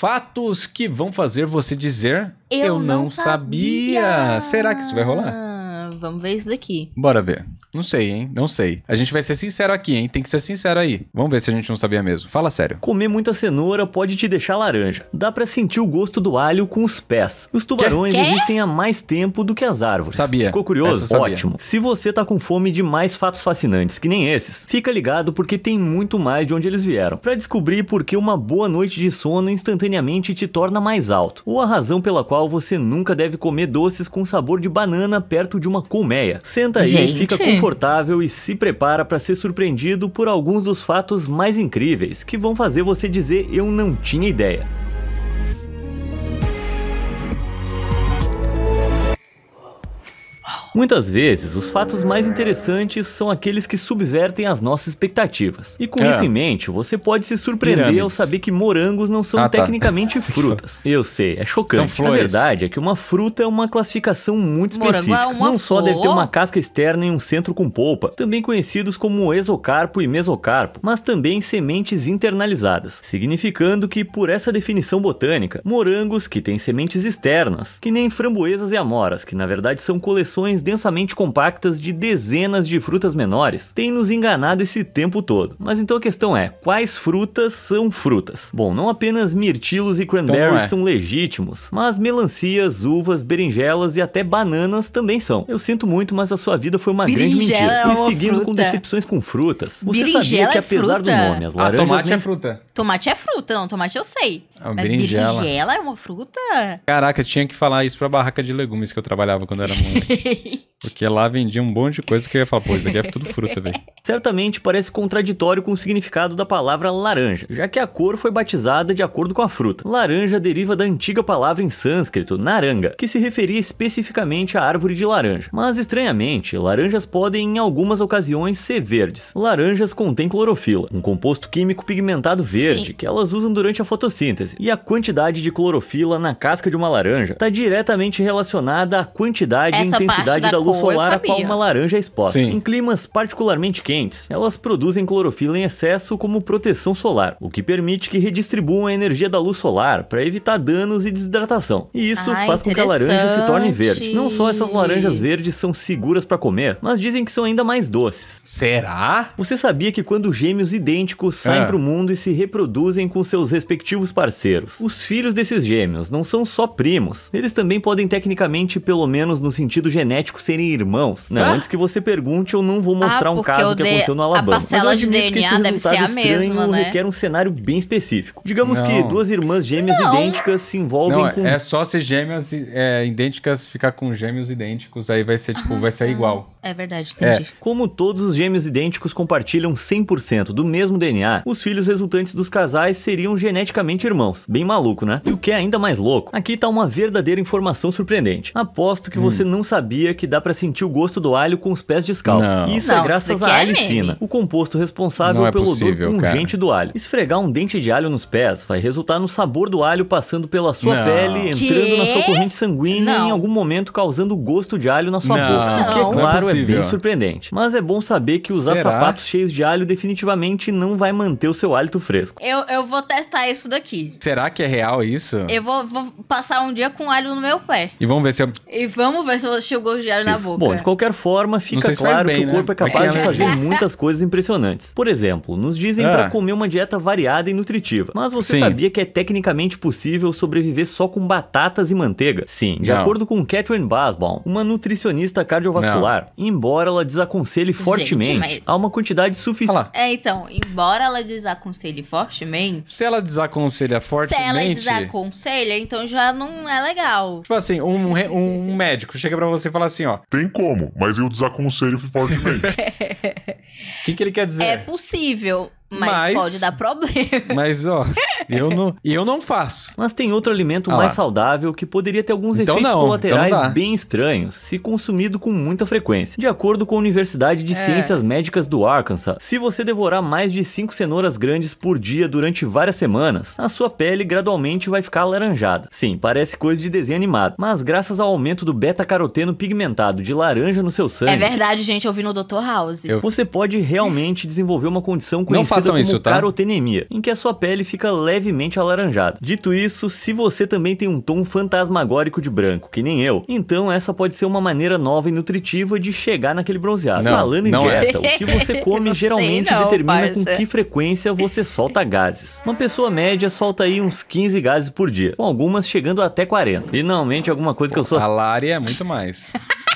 fatos que vão fazer você dizer eu, eu não, sabia. sabia. Será que isso vai rolar? Vamos ver isso daqui. Bora ver. Não sei, hein? Não sei. A gente vai ser sincero aqui, hein? Tem que ser sincero aí. Vamos ver se a gente não sabia mesmo. Fala sério. Comer muita cenoura pode te deixar laranja. Dá para sentir o gosto do alho com os pés. Os tubarões existem há mais tempo do que as árvores. Sabia. Ficou curioso? Sabia. Ótimo. Se você tá com fome de mais fatos fascinantes que nem esses, fica ligado porque tem muito mais de onde eles vieram. Para descobrir por que uma boa noite de sono instantaneamente te torna mais alto, ou a razão pela qual você nunca deve comer doces com sabor de banana perto de uma colmeia. Senta aí, Gente. fica confortável e se prepara para ser surpreendido por alguns dos fatos mais incríveis que vão fazer você dizer eu não tinha ideia. Muitas vezes, os fatos mais interessantes são aqueles que subvertem as nossas expectativas. E com é. isso em mente, você pode se surpreender Pirâmides. ao saber que morangos não são ah, tá. tecnicamente tá. frutas. Eu sei, é chocante. A verdade é que uma fruta é uma classificação muito é específica. É não flor? só deve ter uma casca externa e um centro com polpa, também conhecidos como exocarpo e mesocarpo, mas também sementes internalizadas, significando que, por essa definição botânica, morangos que têm sementes externas, que nem framboesas e amoras, que na verdade são coleções embalagens densamente compactas de dezenas de frutas menores têm nos enganado esse tempo todo. Mas então a questão é, quais frutas são frutas? Bom, não apenas mirtilos e então cranberries é. são legítimos, mas melancias, uvas, berinjelas e até bananas também são. Eu sinto muito, mas a sua vida foi uma Berinjela grande mentira. É uma e seguindo fruta. com decepções com frutas, você Berinjela sabia que é apesar é do nome, as ah, laranjas... Ah, tomate nem... é fruta. Tomate é fruta, não, tomate eu sei. Ah, berinjela. berinjela é uma fruta? Caraca, tinha que falar isso pra barraca de legumes que eu trabalhava quando era moleque. me. Porque lá vendia um monte de coisa que eu ia falar, pô, isso aqui é tudo fruta, velho. Certamente parece contraditório com o significado da palavra laranja, já que a cor foi batizada de acordo com a fruta. Laranja deriva da antiga palavra em sânscrito, naranga, que se referia especificamente à árvore de laranja. Mas estranhamente, laranjas podem em algumas ocasiões ser verdes. Laranjas contêm clorofila, um composto químico pigmentado verde Sim. que elas usam durante a fotossíntese, e a quantidade de clorofila na casca de uma laranja está diretamente relacionada à quantidade Essa e intensidade da, da luz luz solar a qual uma laranja é exposta. Sim. Em climas particularmente quentes, elas produzem clorofila em excesso como proteção solar, o que permite que redistribuam a energia da luz solar para evitar danos e desidratação. E isso ah, faz com que a laranja se torne verde. Não só essas laranjas verdes são seguras para comer, mas dizem que são ainda mais doces. Será? Você sabia que quando gêmeos idênticos saem ah. para o mundo e se reproduzem com seus respectivos parceiros, os filhos desses gêmeos não são só primos, eles também podem tecnicamente, pelo menos no sentido genético, serem irmãos? Não, ah. antes que você pergunte, eu não vou ah, mostrar ah, um caso que aconteceu no Alabama. A parcela de DNA deve ser a mesma, né? requer um cenário bem específico. Digamos não. que duas irmãs gêmeas não. idênticas se envolvem não, com... é só se gêmeas é, idênticas ficar com gêmeos idênticos, aí vai ser, tipo, ah, vai ser tá. igual. É verdade, é. entendi. É. Como todos os gêmeos idênticos compartilham 100% do mesmo DNA, os filhos resultantes dos casais seriam geneticamente irmãos. Bem maluco, né? E o que é ainda mais louco, aqui tá uma verdadeira informação surpreendente. Aposto que hum. você não sabia que dá pra para sentir o gosto do alho com os pés descalços. Não. Isso é não, é graças à alicina, o composto responsável é pelo possível, odor pungente cara. do alho. Esfregar um dente de alho nos pés vai resultar no sabor do alho passando pela sua não. pele, entrando que? na sua corrente sanguínea e em algum momento causando o gosto de alho na sua boca. O que, é claro, é, é, bem surpreendente. Mas é bom saber que usar Será? sapatos cheios de alho definitivamente não vai manter o seu hálito fresco. Eu, eu vou testar isso daqui. Será que é real isso? Eu vou, vou passar um dia com alho no meu pé. E vamos ver se eu... E vamos ver se eu vou o gosto de alho na boca. Bom, de qualquer forma, fica claro bem, que o né? corpo né? é capaz de é fazer muitas coisas impressionantes. Por exemplo, nos dizem ah. para comer uma dieta variada e nutritiva. Mas você Sim. sabia que é tecnicamente possível sobreviver só com batatas e manteiga? Sim, de Não. acordo com Catherine Basbaum, uma nutricionista cardiovascular. Não. Embora ela desaconselhe fortemente, Gente, mas... há uma quantidade suficiente. É, então, embora ela desaconselhe fortemente. Se ela desaconselha fortemente. Se ela desaconselha, então já não é legal. Tipo assim, um, um médico chega para você e fala assim: ó, tem como, mas eu desaconselho fortemente. O que, que ele quer dizer? É possível. Mas, mas, pode dar problema. Mas, ó, eu não, eu não faço. Mas tem outro alimento ah, mais saudável que poderia ter alguns então efeitos não, então colaterais então bem estranhos se consumido com muita frequência. De acordo com a Universidade de é. Ciências Médicas do Arkansas, se você devorar mais de 5 cenouras grandes por dia durante várias semanas, a sua pele gradualmente vai ficar alaranjada. Sim, parece coisa de desenho animado, mas graças ao aumento do beta-caroteno pigmentado de laranja no seu sangue. É verdade, gente, eu vi no Dr. House. Eu... Você pode realmente desenvolver uma condição conhecida Façam como isso, tá? carotenemia, em que a sua pele fica levemente alaranjada. Dito isso, se você também tem um tom fantasmagórico de branco, que nem eu, então essa pode ser uma maneira nova e nutritiva de chegar naquele bronzeado. Não, Falando em é. dieta, é. o que você come geralmente não, determina parça. com que frequência você solta gases. Uma pessoa média solta aí uns 15 gases por dia, com algumas chegando até 40. Finalmente alguma coisa que eu sou... A Lari é muito mais.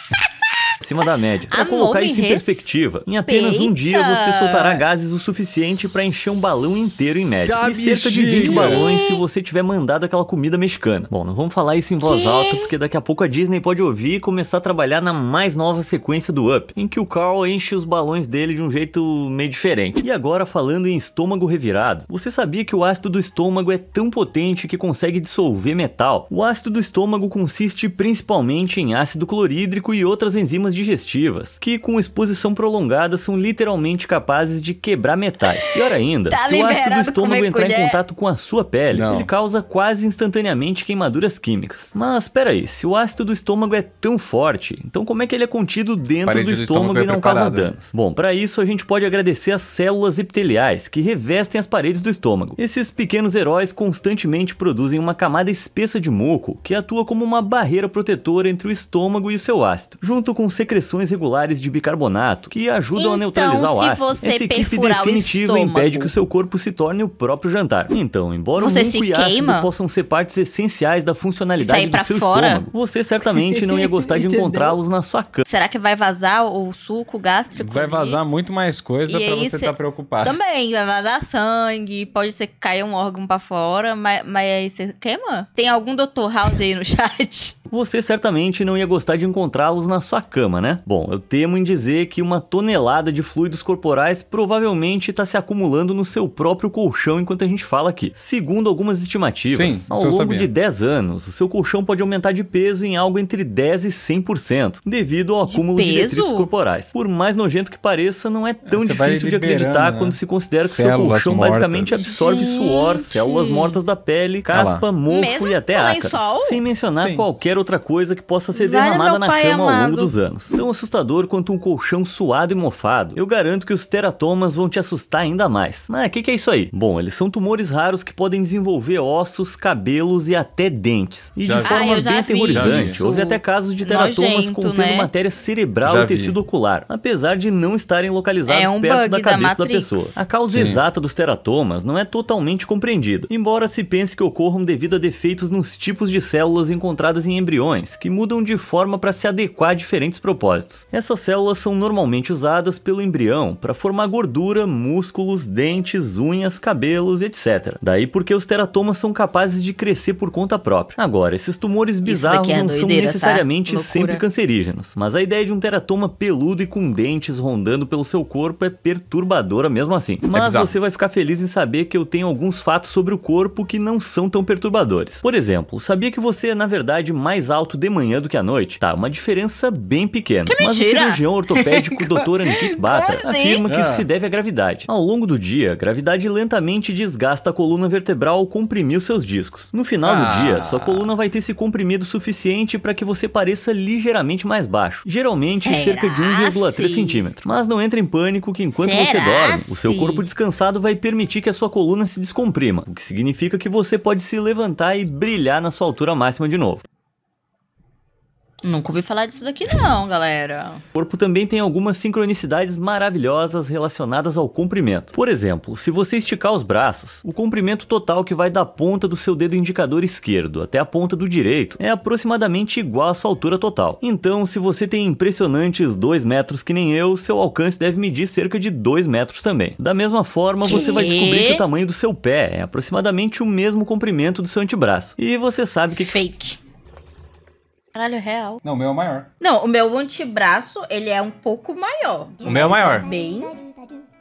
acima da média. Para colocar isso em perspectiva, em apenas um dia você soltará gases o suficiente para encher um balão inteiro em média. Tá, e cerca de 20 balões se você tiver mandado aquela comida mexicana. Bom, não vamos falar isso em voz que? alta, porque daqui a pouco a Disney pode ouvir e começar a trabalhar na mais nova sequência do Up, em que o Carl enche os balões dele de um jeito meio diferente. E agora falando em estômago revirado, você sabia que o ácido do estômago é tão potente que consegue dissolver metal? O ácido do estômago consiste principalmente em ácido clorídrico e outras enzimas digestivas, que com exposição prolongada são literalmente capazes de quebrar metais. Pior ainda, tá se o ácido do estômago é entrar colher. em contato com a sua pele, Não. ele causa quase instantaneamente queimaduras químicas. Mas peraí, se o ácido do estômago é tão forte, então como é que ele é contido dentro do estômago, do estômago e é não causa danos? Bom, para isso a gente pode agradecer as células epiteliais que revestem as paredes do estômago. Esses pequenos heróis constantemente produzem uma camada espessa de muco que atua como uma barreira protetora entre o estômago e o seu ácido, junto com secreções regulares de bicarbonato, que ajudam então, a neutralizar então, o ácido. Então, se você perfurar o estômago... impede que o seu corpo se torne o próprio jantar. Então, embora você o muco e ácido possam ser partes essenciais da funcionalidade do seu fora? estômago, você certamente não ia gostar de encontrá-los na sua cama. Será que vai vazar o suco gástrico? Vai vazar muito mais coisa e pra você estar tá preocupado. Também, vai vazar sangue, pode ser que caia um órgão pra fora, mas, mas aí você queima? Tem algum Dr. House aí no chat? você certamente não ia gostar de encontrá-los na sua cama, né? Bom, eu temo em dizer que uma tonelada de fluidos corporais provavelmente está se acumulando no seu próprio colchão enquanto a gente fala aqui. Segundo algumas estimativas, Sim, ao longo sabia. de 10 anos, o seu colchão pode aumentar de peso em algo entre 10 e 100%, devido ao acúmulo peso? de, detritos corporais. Por mais nojento que pareça, não é, é tão difícil de acreditar né? quando se considera que células seu colchão mortas. basicamente absorve Gente. suor, células mortas da pele, caspa, mofo e até ácaros. Sem mencionar Sim. qualquer outro outra coisa que possa ser derramada na cama amado. ao longo dos anos. Tão assustador quanto um colchão suado e mofado. Eu garanto que os teratomas vão te assustar ainda mais. Mas o que, que é isso aí? Bom, eles são tumores raros que podem desenvolver ossos, cabelos e até dentes. E já de vi. forma ah, bem aterrorizante. Houve até casos de teratomas Nojento, né? contendo né? matéria cerebral já e tecido vi. ocular, apesar de não estarem localizados é um perto da cabeça da, da, pessoa. A causa Sim. exata dos teratomas não é totalmente compreendida, embora se pense que ocorram devido a defeitos nos tipos de células encontradas em embriões embriões que mudam de forma para se adequar a diferentes propósitos. Essas células são normalmente usadas pelo embrião para formar gordura, músculos, dentes, unhas, cabelos, etc. Daí porque os teratomas são capazes de crescer por conta própria. Agora, esses tumores bizarros é não doideira, são tá? necessariamente tá? sempre cancerígenos, mas a ideia de um teratoma peludo e com dentes rondando pelo seu corpo é perturbadora mesmo assim. É mas é você vai ficar feliz em saber que eu tenho alguns fatos sobre o corpo que não são tão perturbadores. Por exemplo, sabia que você é na verdade mais mais alto de manhã do que à noite. Tá, uma diferença bem pequena. Que mas o cirurgião ortopédico Dr. Ankit Batra assim? afirma que ah. isso se deve à gravidade. Ao longo do dia, a gravidade lentamente desgasta a coluna vertebral ao comprimir seus discos. No final ah. do dia, sua coluna vai ter se comprimido suficiente para que você pareça ligeiramente mais baixo. Geralmente Será cerca de 1,3 assim? centímetros. Mas não entre em pânico que enquanto Será você dorme, o assim? seu corpo descansado vai permitir que a sua coluna se descomprima, o que significa que você pode se levantar e brilhar na sua altura máxima de novo. Nunca ouvi falar disso daqui não, galera. O corpo também tem algumas sincronicidades maravilhosas relacionadas ao comprimento. Por exemplo, se você esticar os braços, o comprimento total que vai da ponta do seu dedo indicador esquerdo até a ponta do direito é aproximadamente igual à sua altura total. Então, se você tem impressionantes 2 metros que nem eu, seu alcance deve medir cerca de 2 metros também. Da mesma forma, que? você vai descobrir que o tamanho do seu pé é aproximadamente o mesmo comprimento do seu antebraço. E você sabe que... Fake. Caralho, é real. Não, o meu é maior. Não, o meu antebraço, ele é um pouco maior. O meu é maior. É bem.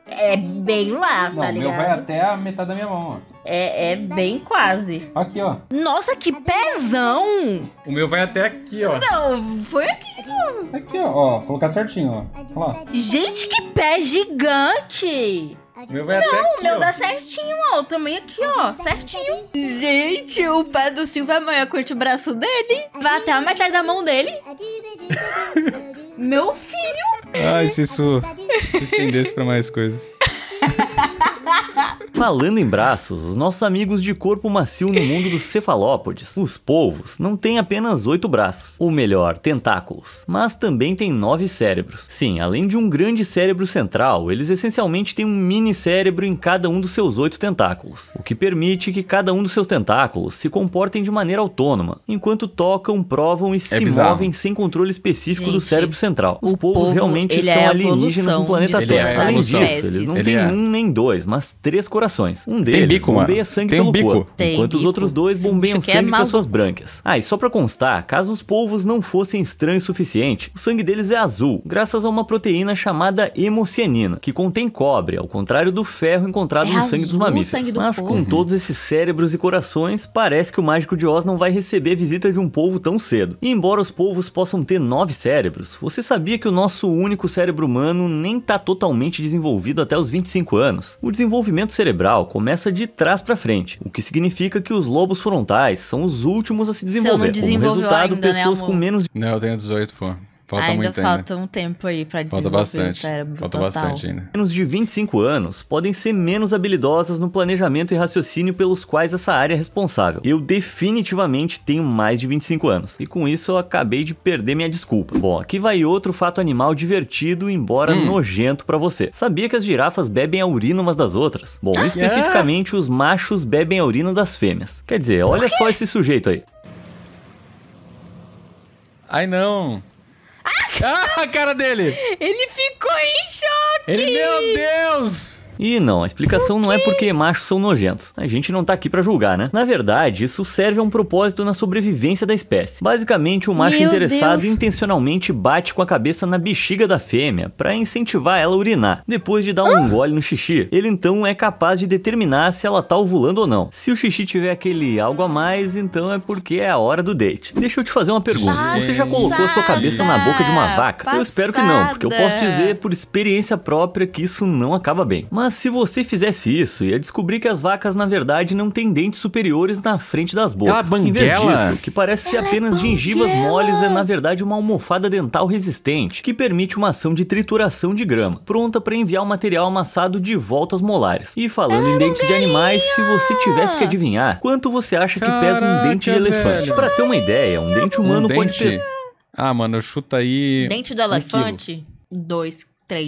É bem lá, tá Não, tá ligado? O meu vai até a metade da minha mão, ó. É, é bem quase. Aqui, ó. Nossa, que pezão! O meu vai até aqui, ó. Não, foi aqui de novo. Aqui, ó. ó colocar certinho, ó. Olha lá. Gente, que pé gigante! O meu vai não, até aqui, o meu ó. dá certinho, ó. O tamanho aqui, ó. Tá certinho. Tá gente, o pé do Silva é maior que o braço dele. É vai até a metade é da mão dele. É meu filho. Ai, se isso se estendesse pra mais coisas. Falando em braços, os nossos amigos de corpo macio no mundo dos cefalópodes, os polvos, não têm apenas oito braços, ou melhor, tentáculos, mas também têm nove cérebros. Sim, além de um grande cérebro central, eles essencialmente têm um mini cérebro em cada um dos seus oito tentáculos, o que permite que cada um dos seus tentáculos se comportem de maneira autônoma, enquanto tocam, provam e é se movem sem controle específico Gente, do cérebro central. Os polvos povo, realmente são é alienígenas no planeta Terra. Além disso, eles não ele têm é. um nem dois, mas três corações corações. Um deles tem bico, bombeia mano. sangue tem pelo um bico. corpo, tem enquanto bico. os outros dois Sim, bombeiam é sangue é com suas brânquias. Ah, e só pra constar, caso os polvos não fossem estranhos o suficiente, o sangue deles é azul, graças a uma proteína chamada hemocianina, que contém cobre, ao contrário do ferro encontrado é no sangue dos mamíferos. Do Mas povo. com todos esses cérebros e corações, parece que o Mágico de Oz não vai receber a visita de um polvo tão cedo. E embora os polvos possam ter nove cérebros, você sabia que o nosso único cérebro humano nem tá totalmente desenvolvido até os 25 anos? O desenvolvimento cerebral cerebral começa de trás para frente, o que significa que os lobos frontais são os últimos a se desenvolver. Se Como resultado, ainda, né, pessoas né, com menos Não, eu tenho 18, pô. Falta ainda muito falta ainda. um tempo aí pra desenvolver falta bastante. o cérebro Falta total. bastante ainda. Menos de 25 anos podem ser menos habilidosas no planejamento e raciocínio pelos quais essa área é responsável. Eu definitivamente tenho mais de 25 anos. E com isso eu acabei de perder minha desculpa. Bom, aqui vai outro fato animal divertido, embora hum. nojento para você. Sabia que as girafas bebem a urina umas das outras? Bom, ah, especificamente yeah. É? os machos bebem a urina das fêmeas. Quer dizer, olha só esse sujeito aí. Ai não! Ah, a cara dele! Ele ficou em choque! Ele, meu Deus! E não, a explicação não é porque machos são nojentos. A gente não tá aqui para julgar, né? Na verdade, isso serve a um propósito na sobrevivência da espécie. Basicamente, o macho Meu interessado Deus. intencionalmente bate com a cabeça na bexiga da fêmea para incentivar ela a urinar, depois de dar um ah. gole no xixi. Ele então é capaz de determinar se ela tá ovulando ou não. Se o xixi tiver aquele algo a mais, então é porque é a hora do date. Deixa eu te fazer uma pergunta. Passada. Você já colocou sua cabeça na boca de uma vaca? Passada. Eu espero que não, porque eu posso dizer por experiência própria que isso não acaba bem. Mas mas se você fizesse isso, ia descobrir que as vacas na verdade não têm dentes superiores na frente das bocas. Ela Em vez disso, que parece ser é apenas é gengivas moles, é na verdade uma almofada dental resistente, que permite uma ação de trituração de grama, pronta para enviar o material amassado de volta aos molares. E falando em dentes de animais, se você tivesse que adivinhar, quanto você acha que Caraca, pesa um dente de elefante? Para ter uma ideia, um dente humano um pode Ter... Ah, mano, chuta aí. Dente do elefante? dois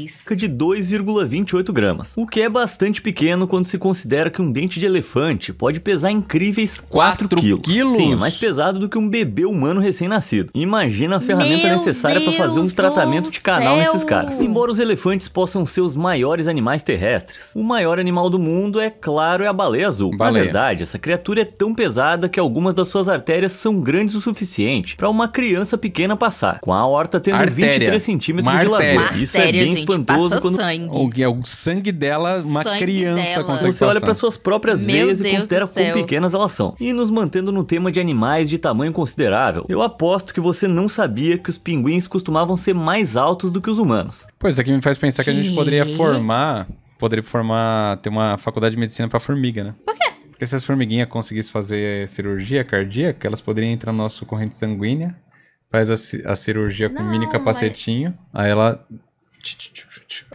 cerca de 2,28 gramas, o que é bastante pequeno quando se considera que um dente de elefante pode pesar incríveis 4, 4 quilos. quilos. Sim, é mais pesado do que um bebê humano recém-nascido. Imagina a ferramenta Meu necessária para fazer um tratamento de canal céu. nesses caras. Embora os elefantes possam ser os maiores animais terrestres, o maior animal do mundo, é claro, é a baleia azul. Baleia. Na verdade, essa criatura é tão pesada que algumas das suas artérias são grandes o suficiente para uma criança pequena passar, com a horta tendo artéria. 23 centímetros de largura. Isso é bem gente, espantoso quando sangue. é o sangue dela, uma sangue criança dela. consegue Você olha para suas próprias Meu veias Deus e considera quão pequenas elas são. E nos mantendo no tema de animais de tamanho considerável, eu aposto que você não sabia que os pinguins costumavam ser mais altos do que os humanos. Pois é, que me faz pensar que, que a gente poderia formar, poderia formar, ter uma faculdade de medicina para formiga, né? Por quê? Porque se as formiguinhas conseguissem fazer cirurgia cardíaca, elas poderiam entrar no nosso corrente sanguínea, faz a, a cirurgia com um mini capacetinho, mas... aí ela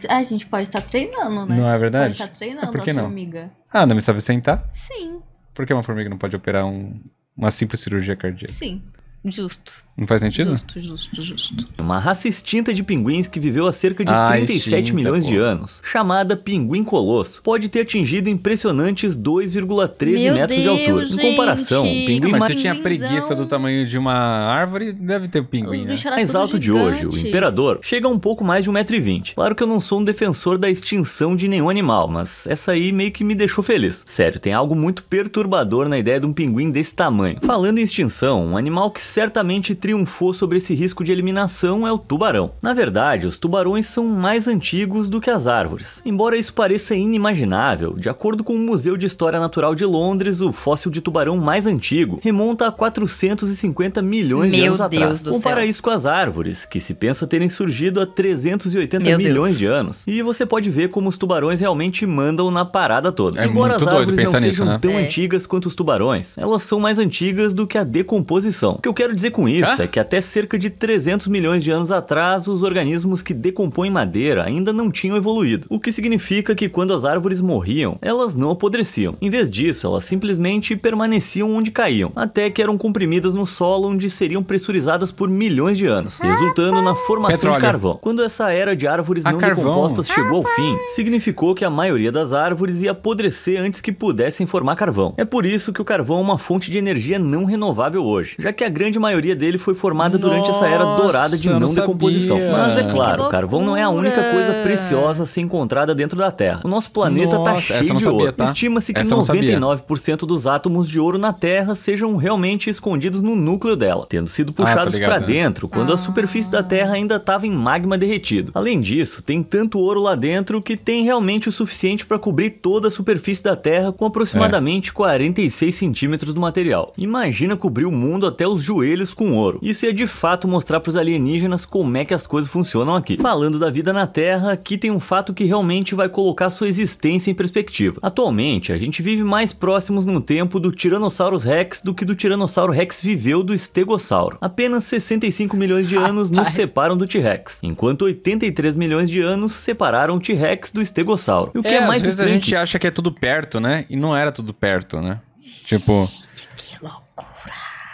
é, a gente pode estar tá treinando, né? Não é verdade? Pode tá estar treinando ah, por que a formiga. Ah, não me sabe sentar? Sim. Por que uma formiga não pode operar um, uma simples cirurgia cardíaca? Sim. Justo. Não faz sentido? Justo, justo, justo. Uma raça extinta de pinguins que viveu há cerca de ah, 37 extinta, milhões pô. de anos, chamada pinguim colosso, pode ter atingido impressionantes 2,13 metros Deus, de altura. Gente. Em comparação, um pinguim... Não, mas se tinha preguiça do tamanho de uma árvore, deve ter um pinguim, né? Mais alto de hoje, o imperador, chega a um pouco mais de 1,20m. Claro que eu não sou um defensor da extinção de nenhum animal, mas essa aí meio que me deixou feliz. Sério, tem algo muito perturbador na ideia de um pinguim desse tamanho. Falando em extinção, um animal que certamente triunfou sobre esse risco de eliminação é o tubarão. Na verdade, os tubarões são mais antigos do que as árvores. Embora isso pareça inimaginável, de acordo com o Museu de História Natural de Londres, o fóssil de tubarão mais antigo remonta a 450 milhões Meu de anos Deus atrás. Do Compara céu. isso com as árvores, que se pensa terem surgido há 380 Meu milhões Deus. de anos. E você pode ver como os tubarões realmente mandam na parada toda. É Embora as árvores não sejam nisso, né? tão é. antigas quanto os tubarões, elas são mais antigas do que a decomposição, o que quero dizer com isso Hã? é que até cerca de 300 milhões de anos atrás, os organismos que decompõem madeira ainda não tinham evoluído, o que significa que quando as árvores morriam, elas não apodreciam. Em vez disso, elas simplesmente permaneciam onde caíam, até que eram comprimidas no solo onde seriam pressurizadas por milhões de anos, ah, resultando na tá. formação Petróleo. de carvão. Quando essa era de árvores a não carvão. decompostas chegou ao ah, fim, significou que a maioria das árvores ia apodrecer antes que pudessem formar carvão. É por isso que o carvão é uma fonte de energia não renovável hoje, já que a grande grande maioria dele foi formada Nossa, durante essa era dourada de não, decomposição. Sabia. Mas é claro, carvão não é a única coisa preciosa a ser encontrada dentro da Terra. O nosso planeta está cheio de ouro. Tá? Estima-se que essa 99% dos átomos de ouro na Terra sejam realmente escondidos no núcleo dela, tendo sido ah, tá puxados ah, para né? dentro quando ah. a superfície da Terra ainda estava em magma derretido. Além disso, tem tanto ouro lá dentro que tem realmente o suficiente para cobrir toda a superfície da Terra com aproximadamente é. 46 centímetros do material. Imagina cobrir o mundo até os joelhos coelhos com ouro. Isso ia é de fato mostrar para os alienígenas como é que as coisas funcionam aqui. Falando da vida na Terra, aqui tem um fato que realmente vai colocar sua existência em perspectiva. Atualmente, a gente vive mais próximos no tempo do Tiranossauros Rex do que do Tiranossauro Rex viveu do Estegossauro. Apenas 65 milhões de ah, anos nos tá. separam do T-Rex, enquanto 83 milhões de anos separaram o T-Rex do Estegossauro. E o que é, é mais às vezes a gente acha que é tudo perto, né? E não era tudo perto, né? Tipo. Que loucura!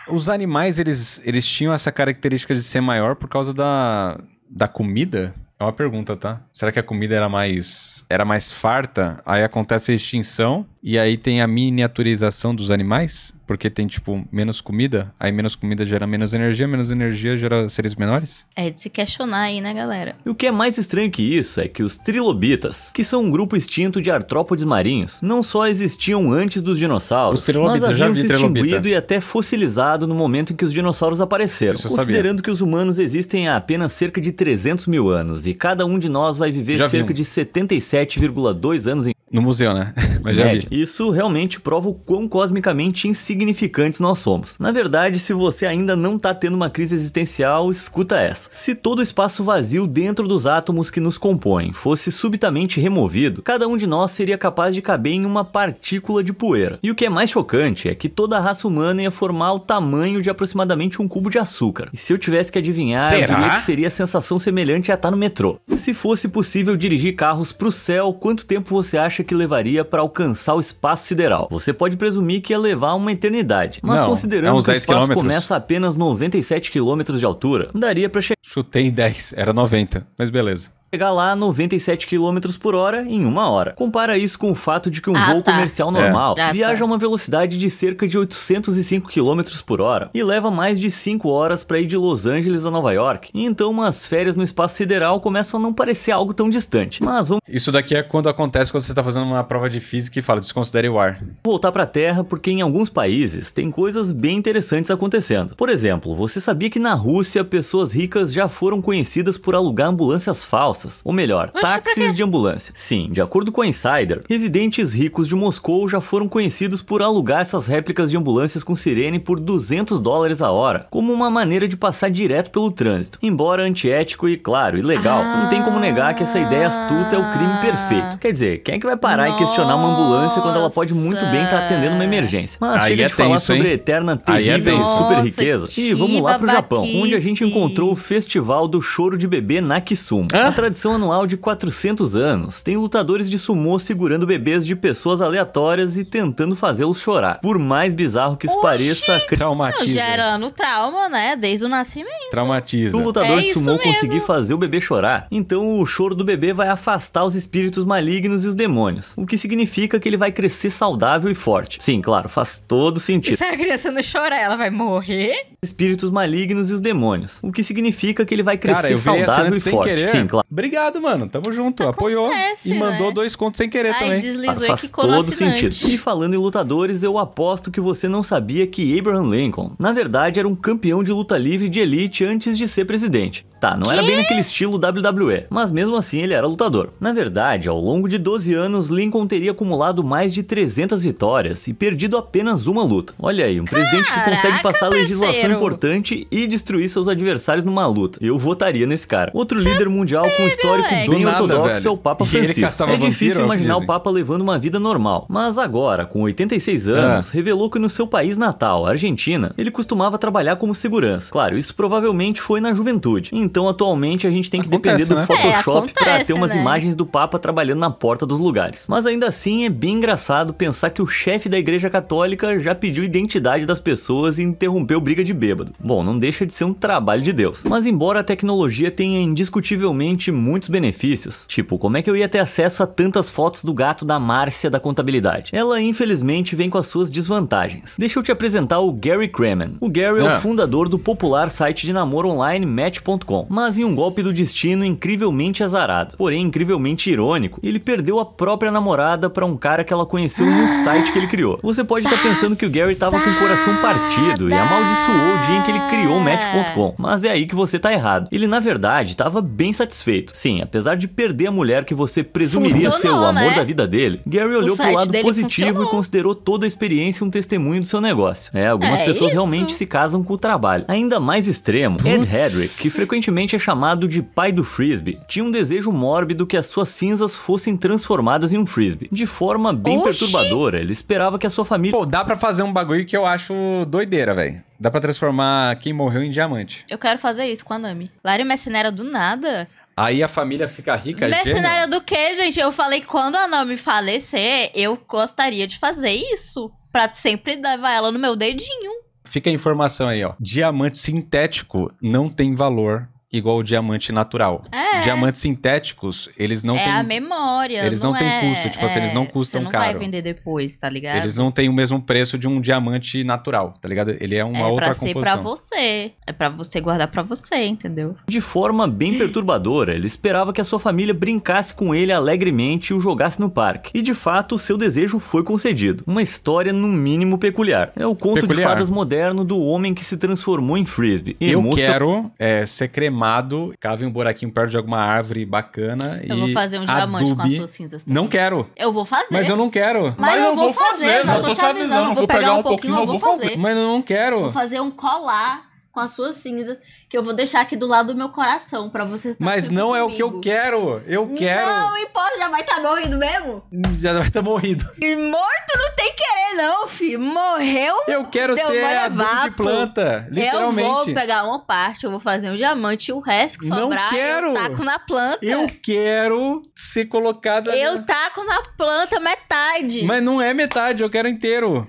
os animais, eles, eles tinham essa característica de ser maior por causa da, da comida? É uma pergunta, tá? Será que a comida era mais era mais farta? Aí acontece a extinção e aí tem a miniaturização dos animais, porque tem, tipo, menos comida. Aí menos comida gera menos energia, menos energia gera seres menores. É de se questionar aí, né, galera? E o que é mais estranho que isso é que os trilobitas, que são um grupo extinto de artrópodes marinhos, não só existiam antes dos dinossauros, mas haviam se extinguido e até fossilizado no momento em que os dinossauros apareceram. Isso considerando que os humanos existem há apenas cerca de 300 mil anos e cada um de nós vai viver já cerca um. de 77,2 anos em no museu, né? Mas já vi. Isso realmente prova o quão cosmicamente insignificantes nós somos. Na verdade, se você ainda não tá tendo uma crise existencial, escuta essa. Se todo o espaço vazio dentro dos átomos que nos compõem fosse subitamente removido, cada um de nós seria capaz de caber em uma partícula de poeira. E o que é mais chocante é que toda a raça humana ia formar o tamanho de aproximadamente um cubo de açúcar. E se eu tivesse que adivinhar, Será? eu diria que seria sensação semelhante a estar no metrô. Se fosse possível dirigir carros pro céu, quanto tempo você acha acha que levaria para alcançar o espaço sideral? Você pode presumir que ia é levar uma eternidade, mas Não, é considerando é que o espaço quilômetros. começa a apenas 97 km de altura, daria para chegar. Chutei 10, era 90, mas beleza chegar lá a 97 km por hora em uma hora. Compara isso com o fato de que um ah, voo tá. comercial normal é. Ah, viaja tá. a uma velocidade de cerca de 805 km por hora e leva mais de 5 horas para ir de Los Angeles a Nova York. E então umas férias no espaço sideral começam a não parecer algo tão distante. Mas vamos... Isso daqui é quando acontece quando você está fazendo uma prova de física e fala, desconsidere o ar. Voltar para a Terra porque em alguns países tem coisas bem interessantes acontecendo. Por exemplo, você sabia que na Rússia pessoas ricas já foram conhecidas por alugar ambulâncias falsas ou melhor, táxis de ambulância. Sim, de acordo com a Insider, residentes ricos de Moscou já foram conhecidos por alugar essas réplicas de ambulâncias com sirene por 200 dólares a hora, como uma maneira de passar direto pelo trânsito. Embora antiético e, claro, ilegal, ah, não tem como negar que essa ideia astuta é o crime ah. perfeito. Quer dizer, quem é que vai parar nossa. e questionar uma ambulância quando ela pode muito bem estar tá atendendo uma emergência? Mas Aí chega é de falar sobre a eterna é terrível é super riqueza. E vamos lá pro Japão, onde a gente encontrou o Festival do Choro de Bebê Nakisuma. Hã? tradição anual de 400 anos, tem lutadores de sumô segurando bebês de pessoas aleatórias e tentando fazê-los chorar. Por mais bizarro que isso Oxi! pareça, traumatiza. Gerando trauma, né? Desde o nascimento. Traumatiza. Se o lutador é de sumô conseguir fazer o bebê chorar, então o choro do bebê vai afastar os espíritos malignos e os demônios, o que significa que ele vai crescer saudável e forte. Sim, claro, faz todo sentido. E se a criança não chorar, ela vai morrer? Espíritos malignos e os demônios, o que significa que ele vai crescer Cara, eu saudável e forte. Querer. Sim, claro. Obrigado, mano. Tamo junto. Acontece, Apoiou e né? mandou dois contos sem querer Ai, também. Deslizou faz e ficou todo sentido. E falando em lutadores, eu aposto que você não sabia que Abraham Lincoln, na verdade, era um campeão de luta livre de elite antes de ser presidente. Tá, não que? era bem naquele estilo WWE, mas mesmo assim ele era lutador. Na verdade, ao longo de 12 anos, Lincoln teria acumulado mais de 300 vitórias e perdido apenas uma luta. Olha aí, um Caraca, presidente que consegue passar parceiro. legislação importante e destruir seus adversários numa luta. Eu votaria nesse cara. Outro que líder mundial com é histórico velho. bem ortodoxo é o Papa Francisco. É difícil é imaginar o Papa levando uma vida normal, mas agora, com 86 ah. anos, revelou que no seu país natal, Argentina, ele costumava trabalhar como segurança. Claro, isso provavelmente foi na juventude. Em então atualmente a gente tem que acontece, depender do né? Photoshop é, para ter umas né? imagens do Papa trabalhando na porta dos lugares. Mas ainda assim é bem engraçado pensar que o chefe da Igreja Católica já pediu identidade das pessoas e interrompeu briga de bêbado. Bom, não deixa de ser um trabalho de Deus. Mas embora a tecnologia tenha indiscutivelmente muitos benefícios, tipo, como é que eu ia ter acesso a tantas fotos do gato da Márcia da contabilidade? Ela infelizmente vem com as suas desvantagens. Deixa eu te apresentar o Gary Kremen. O Gary é, é o fundador do popular site de namoro online Match.com mas em um golpe do destino incrivelmente azarado, porém incrivelmente irônico, ele perdeu a própria namorada para um cara que ela conheceu em um site que ele criou. Você pode estar tá pensando que o Gary estava com o coração partido e amaldiçoou o dia em que ele criou o Match.com, mas é aí que você tá errado. Ele na verdade estava bem satisfeito. Sim, apesar de perder a mulher que você presumiria funcionou, ser o amor né? da vida dele, Gary olhou para o lado positivo funcionou. e considerou toda a experiência um testemunho do seu negócio. É, algumas é pessoas isso? realmente se casam com o trabalho. Ainda mais extremo, Ed Hedrick, que frequentemente frequentemente é chamado de pai do frisbee, tinha um desejo mórbido que as suas cinzas fossem transformadas em um frisbee. De forma bem Oxi. perturbadora, ele esperava que a sua família. Pô, dá pra fazer um bagulho que eu acho doideira, velho. Dá pra transformar quem morreu em diamante. Eu quero fazer isso com a Nami. Larry Mercenária do nada. Aí a família fica rica, Mercenária do que, gente? Eu falei quando a Nami falecer, eu gostaria de fazer isso. Pra sempre levar ela no meu dedinho. Fica a informação aí, ó. Diamante sintético não tem valor igual o diamante natural. É. Diamantes sintéticos, eles não é têm. É a memória. Eles não, não têm é, custo. Tipo é, assim, eles não é, custam caro. Você não caro. vai vender depois, tá ligado? Eles não têm o mesmo preço de um diamante natural, tá ligado? Ele é uma é outra pra ser composição. É pra você. É pra você guardar pra você, entendeu? De forma bem hum. perturbadora, ele esperava que a sua família brincasse com ele alegremente e o jogasse no parque. E de fato, o seu desejo foi concedido. Uma história, no mínimo, peculiar. É o conto peculiar. de fadas moderno do homem que se transformou em frisbee. E Eu quero é, ser cremado queimado, cave um buraquinho perto de alguma árvore bacana eu e. Eu vou fazer um diamante adube. com as suas cinzas. Também. Não quero. Eu vou fazer. Mas eu não quero. Mas, mas eu, eu vou fazer, fazer, já tô te avisando. Vou pegar um pouquinho, eu vou fazer. fazer. Mas eu não quero. Vou fazer um colar com as suas cinzas, que eu vou deixar aqui do lado do meu coração para vocês Mas não comigo. é o que eu quero. Eu quero. Não importa, já vai estar tá morrendo mesmo? Já vai estar tá morrendo. E morto não tem querer não, filho. Morreu. Eu quero ser adubo de planta, literalmente. Eu vou pegar uma parte, eu vou fazer um diamante e o resto que sobrar não quero. eu taco na planta. Eu quero ser colocada Eu na... taco na planta metade. Mas não é metade, eu quero inteiro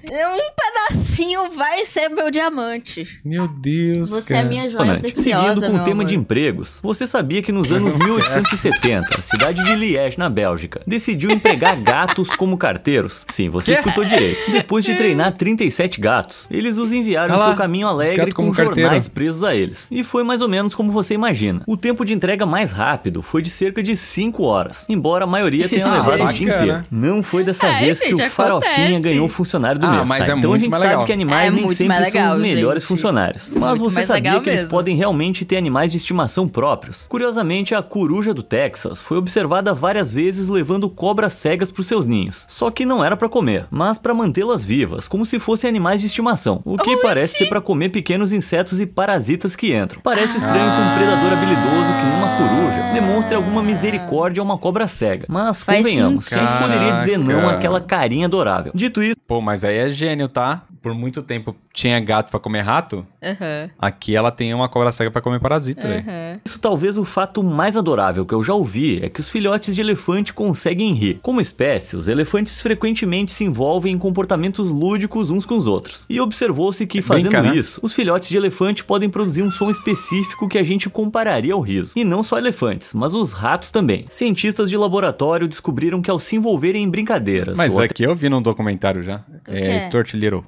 facinho vai ser meu diamante. Meu Deus. Você é cara. é minha joia Bonante. preciosa. Seguindo com o tema amor. de empregos, você sabia que nos anos 1870, a cidade de Liège, na Bélgica, decidiu empregar gatos como carteiros? Sim, você escutou direito. Depois de treinar 37 gatos, eles os enviaram ah seu caminho alegre com jornais presos a eles. E foi mais ou menos como você imagina. O tempo de entrega mais rápido foi de cerca de 5 horas, embora a maioria tenha ah, levado o dia inteiro. Não foi dessa é, vez gente, que o acontece. Farofinha ganhou o funcionário do ah, mês. Mas tá? é então muito a gente mais legal. sabe que animais é, nem sempre legal, são os melhores gente. funcionários. Mas muito você sabia que eles podem realmente ter animais de estimação próprios. Curiosamente, a coruja do Texas foi observada várias vezes levando cobras cegas para os seus ninhos. Só que não era para comer, mas para mantê-las vivas, como se fossem animais de estimação. O que Oxi. parece ser para comer pequenos insetos e parasitas que entram. Parece estranho ah. que um predador habilidoso que numa coruja demonstre alguma misericórdia a uma cobra cega. Mas Faz convenhamos, quem poderia dizer não àquela carinha adorável. Dito isso... Pô, mas aí é gênio, tá? por muito tempo tinha gato para comer rato, uhum. aqui ela tem uma cobra cega para comer parasita. Uhum. Isso talvez o fato mais adorável que eu já ouvi é que os filhotes de elefante conseguem rir. Como espécie, os elefantes frequentemente se envolvem em comportamentos lúdicos uns com os outros. E observou-se que é fazendo Brinca, né? isso, os filhotes de elefante podem produzir um som específico que a gente compararia ao riso. E não só elefantes, mas os ratos também. Cientistas de laboratório descobriram que ao se envolverem em brincadeiras... Mas aqui eu vi num documentário já, é Stuart Little.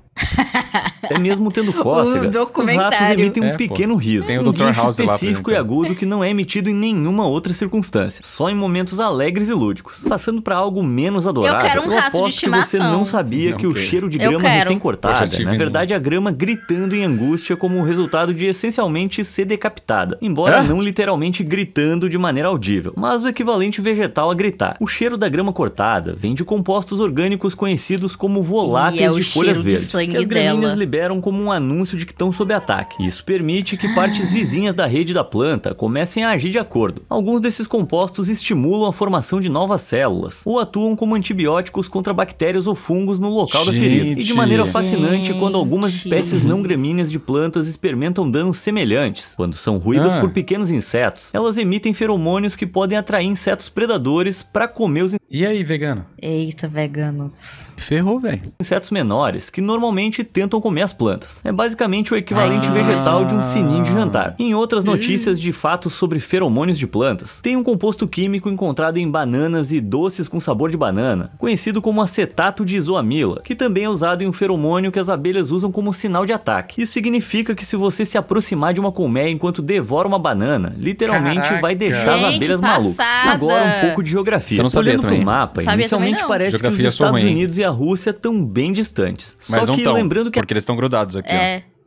Até mesmo tendo cóceras, os ratos emitem é, um pequeno pô. riso. Tem um o Dr. House específico lá, e agudo que não é emitido em nenhuma outra circunstância, só em momentos alegres e lúdicos. Passando para algo menos adorável, eu, quero um eu rato que você não sabia não, que o cheiro de grama recém-cortada, na verdade, um... a grama gritando em angústia como resultado de essencialmente ser decapitada. Embora Hã? não literalmente gritando de maneira audível, mas o equivalente vegetal a gritar. O cheiro da grama cortada vem de compostos orgânicos conhecidos como voláteis é de folhas verdes que as greminhas dela. liberam como um anúncio de que estão sob ataque. Isso permite que partes vizinhas da rede da planta comecem a agir de acordo. Alguns desses compostos estimulam a formação de novas células ou atuam como antibióticos contra bactérias ou fungos no local gente. da ferida. E de maneira fascinante, gente. quando algumas espécies não gramíneas de plantas experimentam danos semelhantes, quando são ruídas ah. por pequenos insetos, elas emitem feromônios que podem atrair insetos predadores para comer os E aí, vegano? Eita, veganos. Ferrou, velho. Insetos menores que normalmente tentam comer as plantas. É basicamente o equivalente ah. vegetal de um sininho de jantar. Em outras notícias de fato sobre feromônios de plantas, tem um composto químico encontrado em bananas e doces com sabor de banana, conhecido como acetato de isoamila, que também é usado em um feromônio que as abelhas usam como sinal de ataque. Isso significa que se você se aproximar de uma colmeia enquanto devora uma banana, literalmente Caraca. vai deixar Gente, as abelhas malucas. Agora um pouco de geografia. Você não sabia Olhando também. pro mapa, sabia inicialmente parece que os Estados Unidos e a Rússia estão bem distantes. Só que tá então, lembrando que. É porque eles estão grudados aqui. É. Ó.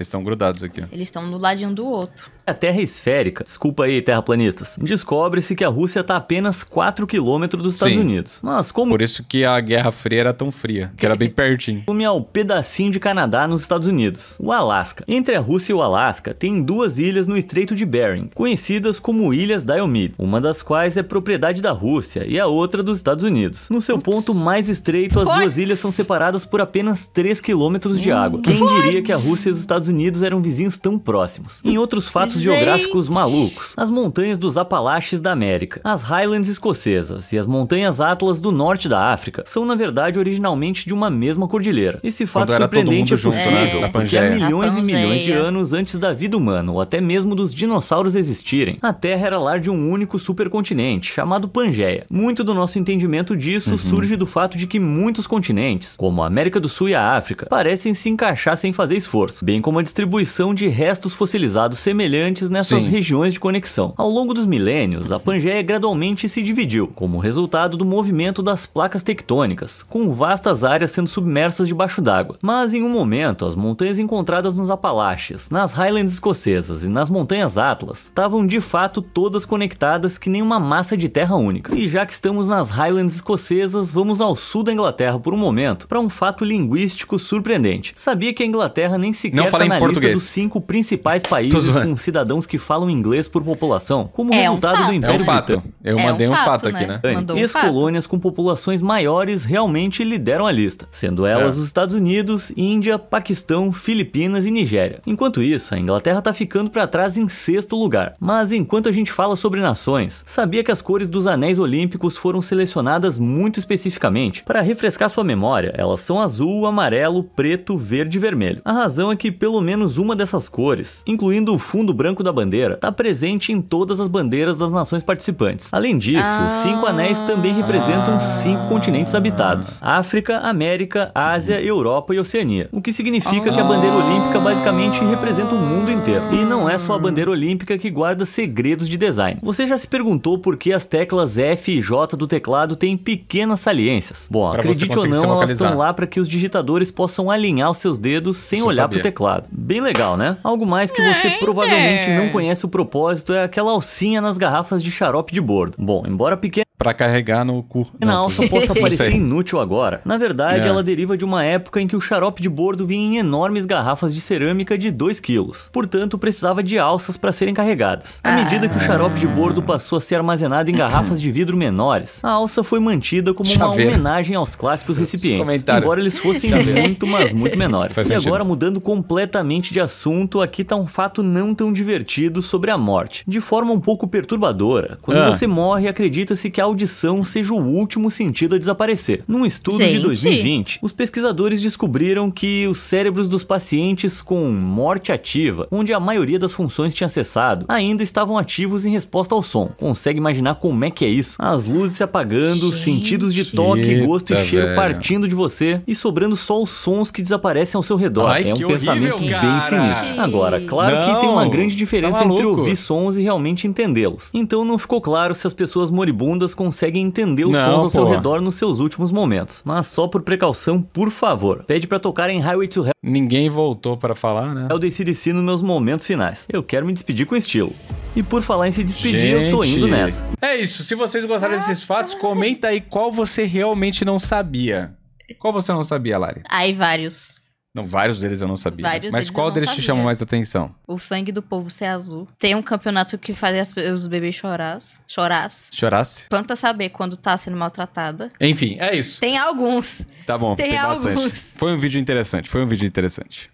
Eles estão grudados aqui. Eles estão do ladinho do outro. A é, Terra é esférica. Desculpa aí, terraplanistas. Descobre-se que a Rússia está apenas 4 quilômetros dos Estados Sim. Unidos. Mas como... Por isso que a Guerra Fria era tão fria, que era bem pertinho. Come ao pedacinho de Canadá nos Estados Unidos, o Alasca. Entre a Rússia e o Alasca, tem duas ilhas no Estreito de Bering, conhecidas como Ilhas Diomede, uma das quais é propriedade da Rússia e a outra dos Estados Unidos. No seu Puts. ponto mais estreito, as Puts. duas ilhas são separadas por apenas 3 quilômetros de água. Hum. Quem diria que a Rússia e os Estados Unidos eram vizinhos tão próximos. Em outros fatos Gente. geográficos malucos, as montanhas dos Apalaches da América, as Highlands escocesas e as montanhas Atlas do norte da África são na verdade originalmente de uma mesma cordilheira. Esse fato surpreendente é né, possível, junto, porque há milhões e milhões de anos antes da vida humana ou até mesmo dos dinossauros existirem, a Terra era lar de um único supercontinente chamado Pangeia. Muito do nosso entendimento disso uhum. surge do fato de que muitos continentes, como a América do Sul e a África, parecem se encaixar sem fazer esforço, bem como uma distribuição de restos fossilizados semelhantes nessas Sim. regiões de conexão. Ao longo dos milênios, a Pangeia gradualmente se dividiu, como resultado do movimento das placas tectônicas, com vastas áreas sendo submersas debaixo d'água. Mas em um momento, as montanhas encontradas nos Apalaches, nas Highlands escocesas e nas Montanhas Atlas estavam de fato todas conectadas que nem uma massa de terra única. E já que estamos nas Highlands escocesas, vamos ao sul da Inglaterra por um momento para um fato linguístico surpreendente. Sabia que a Inglaterra nem sequer fala em português. dos cinco principais países com cidadãos que falam inglês por população, como é resultado um do Império É um fato. Eu é mandei um fato, fato aqui, né? né? Ex-colônias com populações maiores realmente lideram a lista, sendo elas é. os Estados Unidos, Índia, Paquistão, Filipinas e Nigéria. Enquanto isso, a Inglaterra tá ficando para trás em sexto lugar. Mas enquanto a gente fala sobre nações, sabia que as cores dos anéis olímpicos foram selecionadas muito especificamente? Para refrescar sua memória, elas são azul, amarelo, preto, verde e vermelho. A razão é que, pelo pelo menos uma dessas cores, incluindo o fundo branco da bandeira, está presente em todas as bandeiras das nações participantes. Além disso, os ah. cinco anéis também representam cinco continentes habitados: África, América, Ásia, Europa e Oceania. O que significa que a bandeira ah. olímpica basicamente representa o mundo inteiro. E não é só a bandeira olímpica que guarda segredos de design. Você já se perguntou por que as teclas F e J do teclado têm pequenas saliências? Bom, pra acredite ou não, elas estão lá para que os digitadores possam alinhar os seus dedos sem olhar para o teclado. Bem legal, né? Algo mais que você é, então. provavelmente não conhece o propósito é aquela alcinha nas garrafas de xarope de bordo. Bom, embora pequena para carregar no cu. Não, não essa poça parecer inútil agora. Na verdade, é. ela deriva de uma época em que o xarope de bordo vinha em enormes garrafas de cerâmica de 2 quilos. Portanto, precisava de alças para serem carregadas. À ah. medida que o xarope de bordo passou a ser armazenado em garrafas de vidro menores, a alça foi mantida como uma homenagem aos clássicos recipientes, embora eles fossem muito, mas muito menores. Faz e sentido. agora, mudando completamente de assunto, aqui tá um fato não tão divertido sobre a morte, de forma um pouco perturbadora. Quando ah. você morre, acredita-se que a audição seja o último sentido a desaparecer. Num estudo Gente. de 2020, os pesquisadores descobriram que os cérebros dos pacientes com morte ativa, onde a maioria das funções tinha cessado, ainda estavam ativos em resposta ao som. Consegue imaginar como é que é isso? As luzes se apagando, Gente. sentidos de toque, Eita, gosto e cheiro partindo de você e sobrando só os sons que desaparecem ao seu redor. Ai, é um pensamento horrível, bem sinistro. Agora, claro não, que tem uma grande tá diferença tá entre ouvir sons e realmente entendê-los. Então não ficou claro se as pessoas moribundas conseguem entender os não, sons ao seu redor nos seus últimos momentos. Mas só por precaução, por favor. Pede para tocar em Highway to Hell. Ninguém voltou para falar, né? É o DCDC nos meus momentos finais. Eu quero me despedir com estilo. E por falar em se despedir, Gente. eu tô indo nessa. É isso. Se vocês gostaram desses fatos, comenta aí qual você realmente não sabia. Qual você não sabia, Lari? Ai, vários. Não, vários deles eu não sabia. Vários Mas deles qual eu não deles te chamou chama mais atenção? O sangue do povo ser azul. Tem um campeonato que faz os bebês chorar. Chorar. Chorasse? Planta saber quando tá sendo maltratada. Enfim, é isso. Tem alguns. Tá bom, tem, Tem bastante. alguns. Foi um vídeo interessante, foi um vídeo interessante.